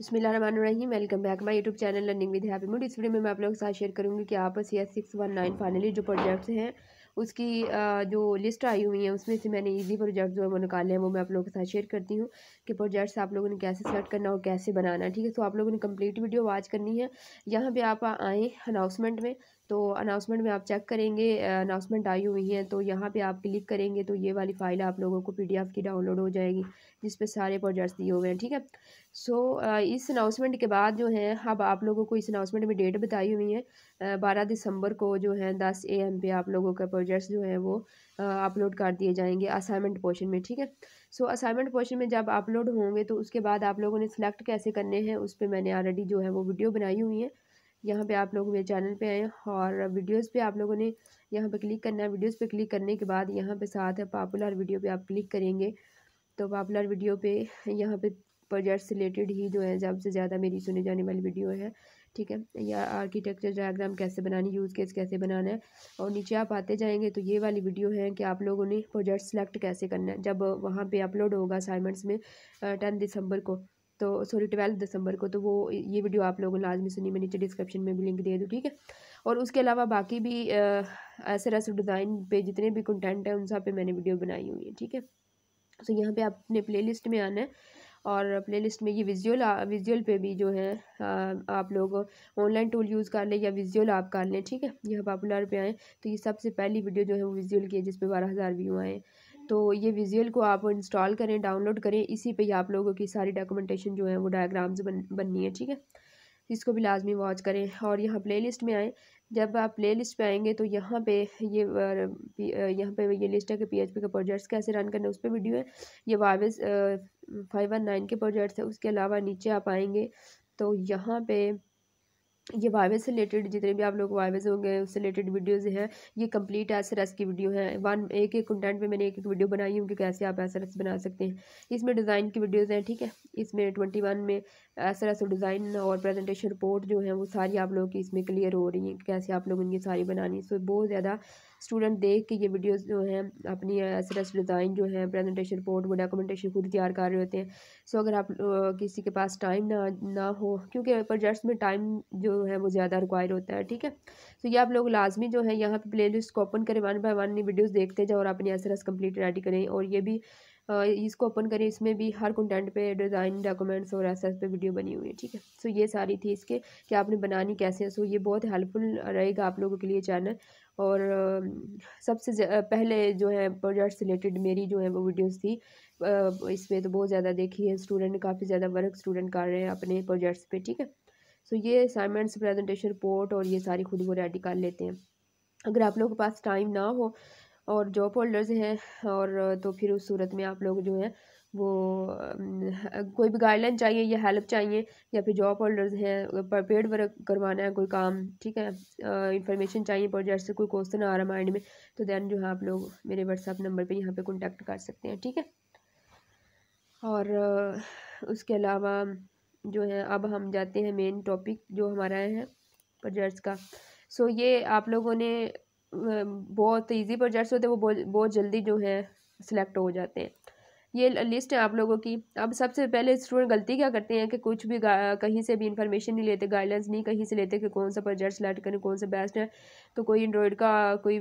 बसमिलीम welcome back my YouTube channel learning with happy mood इस video में मैं आप लोगों के साथ शेयर करूंगी कि आप C S six one nine finally जो प्रोजेक्ट्स हैं उसकी जो लिस्ट आई हुई है उसमें से मैंने इजी प्रोजेक्ट जो है वो निकाले हैं वो मैं आप लोगों के साथ शेयर करती हूँ कि प्रोजेक्ट्स आप लोगों ने कैसे सेलेक्ट करना और कैसे बनाना ठीक है तो आप लोगों ने कम्प्लीट वीडियो वॉच करनी है यहाँ पर आप आएँ अनाउंसमेंट में तो अनाउंसमेंट में आप चेक करेंगे अनाउंसमेंट आई हुई है तो यहाँ पे आप क्लिक करेंगे तो ये वाली फ़ाइल आप लोगों को पीडीएफ की डाउनलोड हो जाएगी जिस पे सारे प्रोजेक्ट्स दिए हुए हैं ठीक है सो so, इस अनाउंसमेंट के बाद जो है अब आप लोगों को इस अनाउंसमेंट में डेट बताई हुई है बारह दिसंबर को जो है दस ए एम पे आप लोगों के प्रोजेक्ट्स जो हैं वो अपलोड कर दिए जाएंगे असाइनमेंट पोर्शन में ठीक है सो असाइनमेंट पोर्शन में जब अपलोड होंगे तो उसके बाद आप लोगों ने सेलेक्ट कैसे करने हैं उस पर मैंने ऑलरेडी जो है वो वीडियो बनाई हुई है यहाँ पे आप लोग मेरे चैनल पे आए और वीडियोस पे आप लोगों ने यहाँ पे क्लिक करना है वीडियोस पे क्लिक करने के बाद यहाँ पे साथ है पॉपुलर वीडियो पे आप क्लिक करेंगे तो पॉपुलर वीडियो पे यहाँ पे प्रोजेक्ट से रिलेटेड ही जो है सबसे ज़्यादा मेरी सुने जाने वाली वीडियो है ठीक है या आर्किटेक्चर डायग्राम कैसे बनानी यूज़ केस कैसे बनाना है और नीचे आप आते जाएंगे तो ये वाली वीडियो है कि आप लोगों ने प्रोजेक्ट सेलेक्ट कैसे करना है जब वहाँ पे अपलोड होगा असाइनमेंट्स में टेन दिसंबर को तो सॉरी ट्वेल्थ दिसंबर को तो वो ये वीडियो आप लोगों ने लाजमी सुनी मैं नीचे डिस्क्रिप्शन में भी लिंक दे दूँ ठीक है और उसके अलावा बाकी भी ऐसे रस डिज़ाइन पे जितने भी कंटेंट हैं उन सब पे मैंने वीडियो बनाई हुई है ठीक है सो यहाँ पे आप अपने लिस्ट में आना है और प्लेलिस्ट में ये विजुअल विजुअल पे भी जो है आप लोग ऑनलाइन टूल यूज़ कर लें या विजुअल आप कर लें ठीक है यहाँ पॉपुलर पे आएँ तो ये सबसे पहली वीडियो जो है वो विजुअल की है जिसपे बारह हज़ार व्यू आएँ तो ये विजुअल को आप इंस्टॉल करें डाउनलोड करें इसी पे ही आप लोगों की सारी डॉक्यूमेंटेशन जो है वो डायग्राम्स बन बननी है ठीक है इसको भी लाजमी वॉच करें और यहाँ प्लेलिस्ट में आएँ जब आप प्लेलिस्ट पे आएंगे तो यहाँ पे ये यहाँ पे ये लिस्ट है कि पीएचपी के प्रोजेक्ट्स कैसे रन करने उस पर वीडियो है ये वावेज फाइव वन नाइन के प्रोजेक्ट्स है उसके अलावा नीचे आप आएंगे तो यहाँ पे ये वाइवे से रिलेटेड जितने भी आप लोग वाइवे से होंगे उससे रिलेटेड वीडियोस हैं ये कंप्लीट एस की वीडियो है वन एक एक कंटेंट पे मैंने एक एक वीडियो बनाई हूँ कि कैसे आप एस बना सकते हैं इसमें डिज़ाइन की वीडियोस हैं ठीक है इसमें ट्वेंटी वन में एस एस डिज़ाइन और प्रेजेंटेशन रिपोर्ट जो है वो सारी आप लोगों की इसमें क्लियर हो रही है कैसे आप लोग उनकी सारी बनानी सो बहुत ज़्यादा स्टूडेंट देख के ये वीडियोस जो हैं अपनी एस डिज़ाइन जो है प्रेजेंटेशन रिपोर्ट वो डॉक्यूमेंटेशन खुद तैयार कर रहे होते हैं सो अगर आप किसी के पास टाइम ना ना हो क्योंकि प्रोजेक्ट्स में टाइम जो है वो ज़्यादा रिक्वायर होता है ठीक है सो ये आप लोग लाजमी जो है यहाँ पर प्ले लिस्ट को ओपन करें वन बाई वन वीडियोज़ देखते जाओ और अपनी एस कंप्लीट रेडी करें और ये भी इसको ओपन करें इसमें भी हर कंटेंट पे डिज़ाइन डॉक्यूमेंट्स और एस पे वीडियो बनी हुई है ठीक है सो ये सारी थी इसके कि आपने बनानी कैसे है सो ये बहुत हेल्पफुल रहेगा आप लोगों के लिए चैनल और सबसे पहले जो है प्रोजेक्ट रिलेटेड मेरी जो है वो वीडियोस थी इसमें तो बहुत ज़्यादा देखी है स्टूडेंट काफ़ी ज़्यादा वर्क स्टूडेंट कर रहे हैं अपने प्रोजेक्ट्स पे ठीक है सो ये असाइनमेंट्स प्रेजेंटेशन रिपोर्ट और ये सारी खुद वो रेडी कर लेते हैं अगर आप लोगों के पास टाइम ना हो और जॉब होल्डर्स हैं और तो फिर उस सूरत में आप लोग जो हैं वो कोई भी गाइडलाइन चाहिए या हेल्प चाहिए या फिर जॉब होल्डर्स हैं पेड वर्क करवाना है कोई काम ठीक है इंफॉर्मेशन चाहिए प्रोजेक्ट से कोई क्वेश्चन आ रहा माइंड में तो दैन जो है आप लोग मेरे व्हाट्सअप नंबर पे यहाँ पे कॉन्टेक्ट कर सकते हैं ठीक है और उसके अलावा जो है अब हम जाते हैं मेन टॉपिक जो हमारा है प्रोजेक्ट्स का सो ये आप लोगों ने बहुत ईजी प्रोजेक्ट्स होते हैं वो बहुत जल्दी जो है सिलेक्ट हो जाते हैं ये लिस्ट है आप लोगों की अब सबसे पहले स्टूडेंट गलती क्या करते हैं कि कुछ भी कहीं से भी इन्फॉर्मेशन नहीं लेते गाइडलाइंस नहीं कहीं से लेते कि कौन सा प्रोजेक्ट सेलेक्ट करें कौन सा बेस्ट है तो कोई एंड्रॉयड का कोई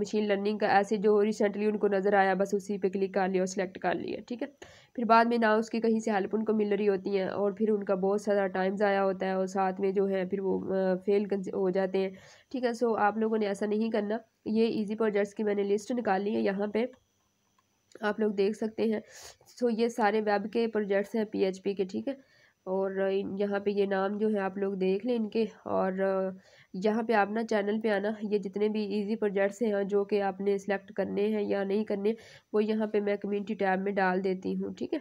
मशीन लर्निंग का ऐसे जो रिसेंटली उनको नज़र आया बस उसी पर क्लिक कर लिया और सिलेक्ट कर लिया ठीक है फिर बाद में ना उसकी कहीं से हेल्प उनको मिल रही होती हैं और फिर उनका बहुत सारा टाइम ज़ाया होता है और साथ में जो है फिर वो फेल हो जाते हैं ठीक है सो आप लोगों ने ऐसा नहीं करना ये इजी प्रोजेक्ट्स की मैंने लिस्ट निकाली है यहाँ पर आप लोग देख सकते हैं सो ये सारे वेब के प्रोजेक्ट्स हैं पीएचपी के ठीक है और यहाँ पे ये नाम जो है आप लोग देख लें इनके और यहाँ पे आप ना चैनल पे आना ये जितने भी इजी प्रोजेक्ट्स हैं जो कि आपने सेलेक्ट करने हैं या नहीं करने वो यहाँ पे मैं कम्युनिटी टैब में डाल देती हूँ ठीक है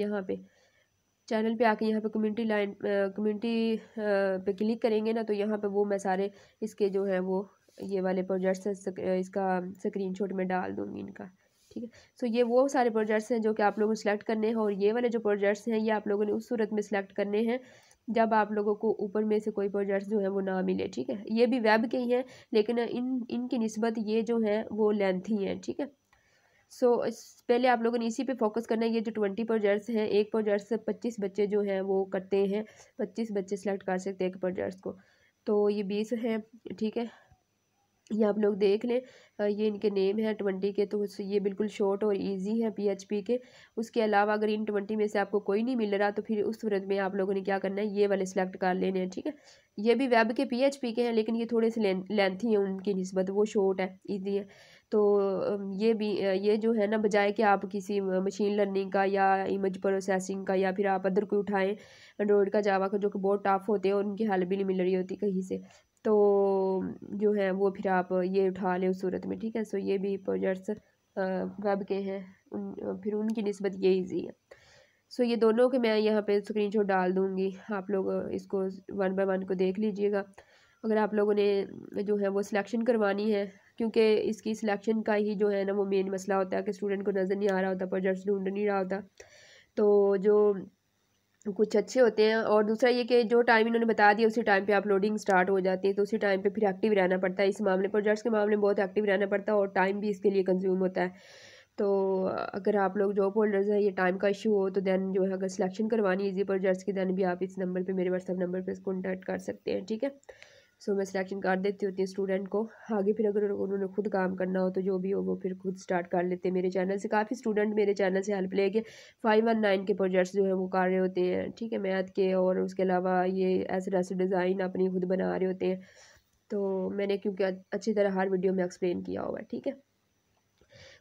यहाँ पे चैनल पे आके यहाँ पे कम्युनिटी लाइन कम्युनिटी पे क्लिक करेंगे ना तो यहाँ पर वो मैं सारे इसके जो हैं वो ये वाले प्रोजेक्ट्स इसका स्क्रीन में डाल दूँगी इनका ठीक है सो ये वो सारे प्रोजेक्ट्स हैं जो कि आप लोगों को सिलेक्ट करने हैं और ये वाले जो प्रोजेक्ट्स हैं ये आप लोगों ने उस सूरत में सिलेक्ट करने हैं जब आप लोगों को ऊपर में से कोई प्रोजेक्ट्स जो है वो ना मिले ठीक है ये भी वेब के ही हैं लेकिन इन इनकी नस्बत ये जो है वो लेंथी हैं ठीक है सो so, पहले आप लोगों ने इसी पे फोकस करना है ये जो ट्वेंटी प्रोजेक्ट्स हैं एक प्रोजेक्ट से पच्चीस बच्चे जो हैं वो करते हैं पच्चीस बच्चे सेलेक्ट कर सकते हैं एक प्रोजेक्ट्स को तो ये बीस हैं ठीक है ये आप लोग देख लें ये इनके नेम है ट्वेंटी के तो ये बिल्कुल शॉर्ट और इजी है पीएचपी के उसके अलावा अगर इन ट्वेंटी में से आपको कोई नहीं मिल रहा तो फिर उस सूरत में आप लोगों ने क्या करना है ये वाले सिलेक्ट कर लेने हैं ठीक है ये भी वेब के पीएचपी के हैं लेकिन ये थोड़े से लेंथी हैं उनकी नस्बत वो शॉर्ट है ईजी है तो ये भी ये जो है ना बजाय कि आप किसी मशीन लर्निंग का या इमेज प्रोसेसिंग का या फिर आप अदर कोई उठाएं एंड्रॉयड का जावा का जो कि बहुत टफ होते हैं और उनकी हेल्प भी नहीं मिल रही होती कहीं से तो जो है वो फिर आप ये उठा लें उस सूरत में ठीक है सो ये भी प्रोजेक्ट्स वेब के हैं उन फिर उनकी नस्बत ये ईजी है सो ये दोनों के मैं यहाँ पे स्क्रीनशॉट डाल दूँगी आप लोग इसको वन बाय वन को देख लीजिएगा अगर आप लोगों ने जो है वो सिलेक्शन करवानी है क्योंकि इसकी सिलेक्शन का ही जो है ना वो मेन मसला होता है कि स्टूडेंट को नज़र नहीं आ रहा होता प्रोजेक्ट्स ढूंढ नहीं रहा होता तो जो कुछ अच्छे होते हैं और दूसरा ये कि जो टाइम इन्होंने बता दिया उसी टाइम पे अपलोडिंग स्टार्ट हो जाती है तो उसी टाइम पे फिर एक्टिव रहना पड़ता है इस मामले पर जर्ट्स के मामले में बहुत एक्टिव रहना पड़ता है और टाइम भी इसके लिए कंज्यूम होता है तो अगर आप लोग जॉब होल्डर्स हैं ये टाइम का इशू हो तो दैन जो है अगर सिलेक्शन करवानी इजी पर जर्ट्स की दैन भी आप इस नंबर पर मेरे व्हाट्सअप नंबर पर कॉन्टैक्ट कर सकते हैं ठीक है सो मैं सिलेक्शन कर देती होती हूँ स्टूडेंट को आगे फिर अगर उन्होंने खुद काम करना हो तो जो भी हो वो फिर खुद स्टार्ट कर लेते हैं मेरे चैनल से काफ़ी स्टूडेंट मेरे चैनल से हेल्प लेके फाइव वन नाइन के प्रोजेक्ट्स जो है वो कर रहे होते हैं ठीक है मैथ के और उसके अलावा ये ऐसे ऐसे डिज़ाइन अपनी खुद बना रहे होते हैं तो मैंने क्योंकि अच्छी तरह हर वीडियो में एक्सप्लेन किया हुआ है ठीक है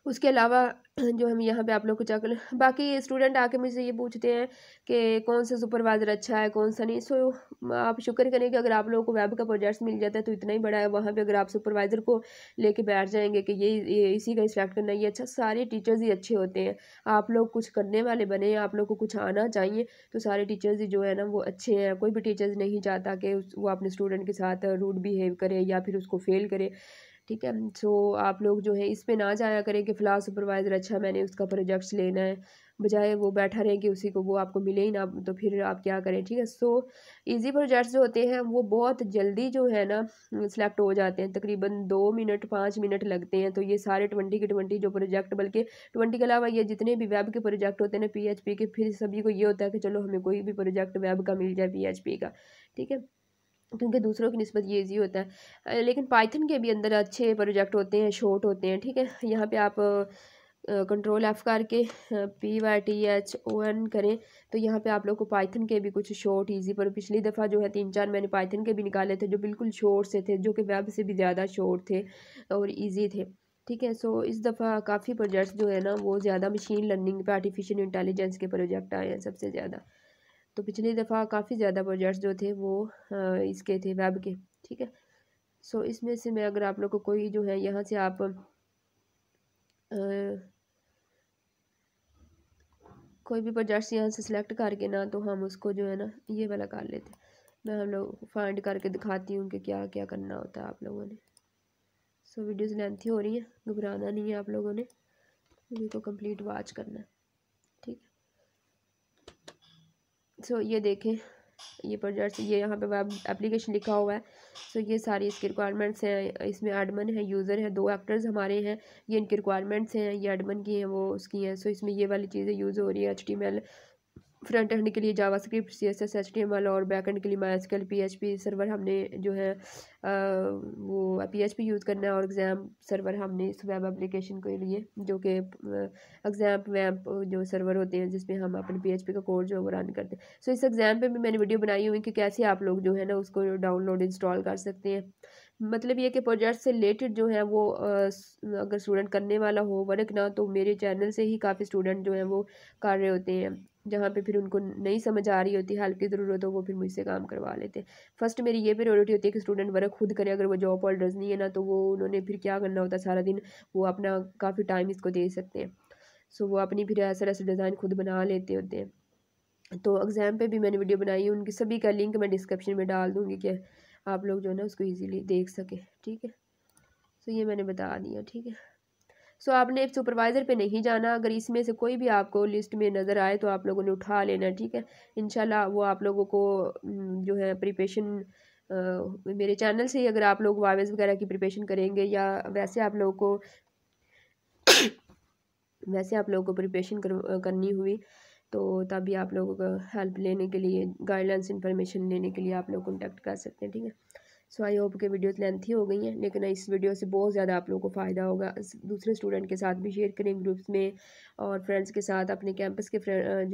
उसके अलावा जो हम यहाँ पे आप लोग को चेक बाकी स्टूडेंट आके मुझसे ये पूछते हैं कि कौन सा सुपरवाइज़र अच्छा है कौन सा नहीं सो आप शुक्र करें कि अगर आप लोगों को वेब का प्रोजेक्ट्स मिल जाता है तो इतना ही बड़ा है वहाँ पे अगर आप सुपरवाइज़र को लेके बैठ जाएंगे कि ये, ये इसी का सिलेक्ट करना ये अच्छा सारे टीचर्स ही अच्छे होते हैं आप लोग कुछ करने वाले बने आप लोग को कुछ आना चाहिए तो सारे टीचर्स ही जो है ना वो अच्छे हैं कोई भी टीचर्स नहीं चाहता कि वो अपने स्टूडेंट के साथ रूड बिहेव करे या फिर उसको फेल करें ठीक है सो आप लोग जो है इस पर ना जाया करें कि फ़िलहाल सुपरवाइज़र अच्छा मैंने उसका प्रोजेक्ट्स लेना है बजाय वो बैठा रहे कि उसी को वो आपको मिले ही ना तो फिर आप क्या करें ठीक है सो इजी प्रोजेक्ट्स जो होते हैं वो बहुत जल्दी जो है ना सिलेक्ट हो जाते हैं तकरीबन दो मिनट पाँच मिनट लगते हैं तो ये सारे ट्वेंटी के ट्वेंटी जो प्रोजेक्ट बल्कि ट्वेंटी के अलावा ये जितने भी वेब के प्रोजेक्ट होते हैं ना पी के फिर सभी को ये होता है कि चलो हमें कोई भी प्रोजेक्ट वेब का मिल जाए पी का ठीक है क्योंकि दूसरों की नस्बत ये ईजी होता है लेकिन पाइथन के भी अंदर अच्छे प्रोजेक्ट होते हैं शॉर्ट होते हैं ठीक है यहाँ पे आप कंट्रोल एफ करके P Y T H O N करें तो यहाँ पे आप लोग को पाइथन के भी कुछ शॉर्ट ईजी पर पिछली दफ़ा जो है तीन चार मैंने पाइथन के भी निकाले थे जो बिल्कुल शॉर्ट से थे जो कि वेब से भी ज़्यादा शॉर्ट थे और ईजी थे ठीक है सो इस दफ़ा काफ़ी प्रोजेक्ट्स जो है ना वो ज़्यादा मशीन लर्निंग पे आर्टिफिशियल इंटेलिजेंस के प्रोजेक्ट आए हैं सबसे ज़्यादा तो पिछली दफ़ा काफ़ी ज़्यादा प्रोजेक्ट्स जो थे वो इसके थे वेब के ठीक है सो इसमें से मैं अगर आप लोग को कोई जो है यहाँ से आप कोई भी प्रोजेक्ट्स यहाँ से सिलेक्ट करके ना तो हम उसको जो है ना ये वाला कर लेते मैं हम लोग फाइंड करके दिखाती हूँ कि क्या क्या करना होता है आप लोगों ने सो so, वीडियोस लेंथी हो रही हैं घबराना नहीं है आप लोगों ने वीडियो को कंप्लीट वॉच करना है सो so, ये देखें ये प्रोजेक्ट ये यहाँ पे वेब एप्लीकेशन लिखा हुआ है सो so, ये सारी इसके रिक्वायरमेंट्स हैं इसमें एडमन है यूज़र है दो एक्टर्स हमारे हैं ये इनके रिक्वायरमेंट्स हैं ये एडमन की हैं वो उसकी हैं सो so, इसमें ये वाली चीज़ें यूज़ हो रही है एच फ्रंट एंड के लिए JavaScript C S S H T M L और बैक एंड के लिए my P H P server हमने जो है आ, वो पी एच पी यूज़ करना है और एग्ज़ाम सर्वर हमने इस वेब एप्लीकेशन के लिए जो कि एग्ज़ाम वैम्प जो सर्वर होते हैं जिसमें हम अपने पी एच पी का कोर्स जो है वो रन करते हैं सो इस एग्ज़ाम पर भी मैंने वीडियो बनाई हुई कि कैसे आप लोग जो है ना उसको डाउनलोड इंस्टॉल कर सकते हैं मतलब ये कि प्रोजेक्ट से रिलेटेड जो है वो अगर स्टूडेंट करने वाला हो वर्क ना तो मेरे चैनल से ही काफ़ी स्टूडेंट जो है वो कर रहे होते हैं जहाँ पे फिर उनको नहीं समझ आ रही होती हेल्प की ज़रूरत हो वो फिर मुझसे काम करवा लेते हैं फर्स्ट मेरी ये प्रियोरिटी होती है कि स्टूडेंट वर्क खुद करे अगर वो जॉब होल्डर्स नहीं है ना तो वो उन्होंने फिर क्या करना होता है सारा दिन वो अपना काफ़ी टाइम इसको दे सकते हैं सो वो अपनी फिर ऐसा ऐसा डिज़ाइन खुद बना लेते होते हैं तो एग्ज़ाम पर भी मैंने वीडियो बनाई उनकी सभी का लिंक मैं डिस्क्रिप्शन में डाल दूँगी कि आप लोग जो है ना उसको ईजीली देख सकें ठीक है तो ये मैंने बता दिया ठीक है सो आपने एक सुपरवाइज़र पे नहीं जाना अगर इसमें से कोई भी आपको लिस्ट में नज़र आए तो आप लोगों ने उठा लेना ठीक है इनशाला वो आप लोगों को जो है प्रिपेशन मेरे चैनल से ही अगर आप लोग वावेज वगैरह की प्रिपेशन करेंगे या वैसे आप लोगों को वैसे आप लोगों को प्रिपेशन कर, करनी हुई तो तभी आप लोगों को हेल्प लेने के लिए गाइडलाइंस इन्फॉर्मेशन लेने के लिए आप लोग कॉन्टैक्ट कर सकते हैं ठीक है सो आई होप के लेंथ लेंथी हो गई हैं लेकिन इस वीडियो से बहुत ज़्यादा आप लोगों को फ़ायदा होगा दूसरे स्टूडेंट के साथ भी शेयर करें ग्रुप्स में और फ्रेंड्स के साथ अपने कैंपस के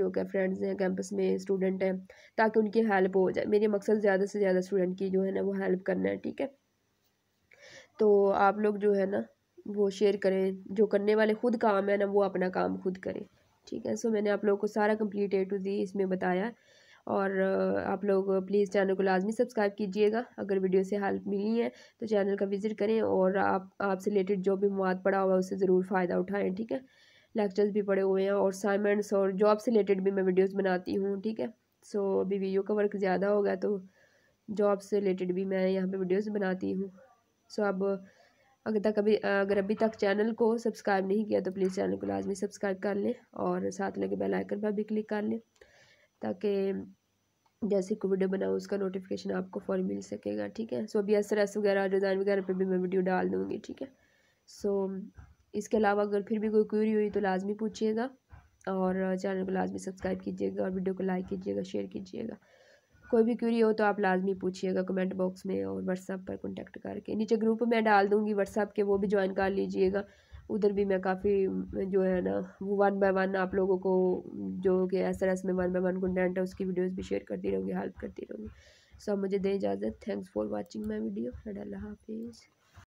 जो क्या फ्रेंड्स हैं कैंपस में स्टूडेंट हैं ताकि उनकी हेल्प हो जाए मेरे मकसद ज़्यादा से ज़्यादा स्टूडेंट की जो है ना वो हेल्प करना है ठीक है तो आप लोग जो है ना वो शेयर करें जो करने वाले खुद काम है ना वो अपना काम खुद करें ठीक है सो मैंने आप लोगों को सारा कंप्लीट ए टू जी इसमें बताया और आप लोग प्लीज़ चैनल को लाजमी सब्सक्राइब कीजिएगा अगर वीडियो से हेल्प मिली है तो चैनल का विज़िट करें और आप आपसे रिलेटेड जो भी मवाद पड़ा हुआ है उससे ज़रूर फ़ायदा उठाएँ ठीक है लेक्चर्स भी पड़े हुए हैं और असाइनमेंट्स और जॉब से रिलेटेड भी मैं वीडियोज़ बनाती हूँ ठीक है सो अभी वीडियो का वर्क ज़्यादा हो गया तो जॉब से रिलेटेड भी मैं यहाँ पर वीडियोज़ बनाती हूँ सो अब अगर तक अभी अगर अभी तक चैनल को सब्सक्राइब नहीं किया तो प्लीज़ चैनल को लाजमी सब्सक्राइब कर लें और साथ लगे बेल आइकन पर भी क्लिक कर लें ताकि जैसे कोई वीडियो बनाऊँ उसका नोटिफिकेशन आपको फॉरी मिल सकेगा ठीक है सो अभी रेस वगैरह डिज़ाइन वगैरह पर भी मैं वीडियो डाल दूँगी ठीक है सो इसके अलावा अगर फिर भी कोई क्यूरी हुई तो लाजमी पूछिएगा और चैनल को लाजमी सब्सक्राइब कीजिएगा और वीडियो को लाइक कीजिएगा शेयर कीजिएगा कोई भी क्यूरी हो तो आप लाजमी पूछिएगा कमेंट बॉक्स में और व्हाट्सअप पर कॉन्टैक्ट करके नीचे ग्रुप में डाल दूँगी व्हाट्सअप के वो भी ज्वाइन कर लीजिएगा उधर भी मैं काफ़ी जो है ना वो वन बाय वन आप लोगों को जो कि एस आर एस में वन बाय वन कंटेंट है उसकी वीडियोस भी शेयर करती रहूँगी हेल्प करती रहूँगी सब मुझे दें इजाज़त thanks for watching my video हाफिज़